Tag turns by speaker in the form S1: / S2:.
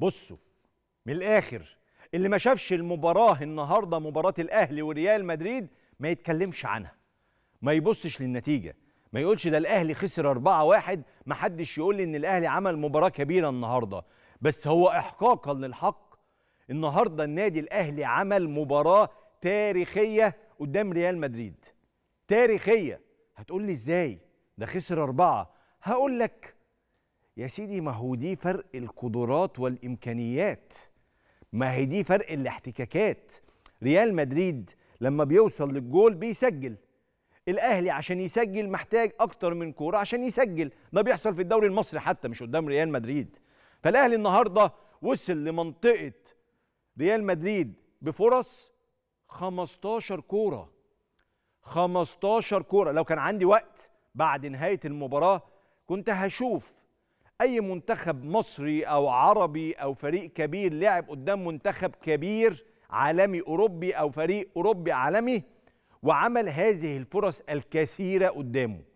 S1: بصوا من الاخر اللي ما شافش المباراه النهارده مباراه الاهلي وريال مدريد ما يتكلمش عنها ما يبصش للنتيجه ما يقولش ده الاهلي خسر أربعة واحد ما حدش يقول لي ان الاهلي عمل مباراه كبيره النهارده بس هو احقاقا للحق النهارده النادي الاهلي عمل مباراه تاريخيه قدام ريال مدريد تاريخيه هتقول لي ازاي ده خسر أربعة هقول لك يا سيدي ما هو دي فرق القدرات والامكانيات ما هي دي فرق الاحتكاكات ريال مدريد لما بيوصل للجول بيسجل الاهلي عشان يسجل محتاج اكتر من كوره عشان يسجل ده بيحصل في الدوري المصري حتى مش قدام ريال مدريد فالاهلي النهارده وصل لمنطقه ريال مدريد بفرص 15 كوره 15 كوره لو كان عندي وقت بعد نهايه المباراه كنت هشوف اي منتخب مصري او عربي او فريق كبير لعب قدام منتخب كبير عالمي اوروبي او فريق اوروبي عالمي وعمل هذه الفرص الكثيره قدامه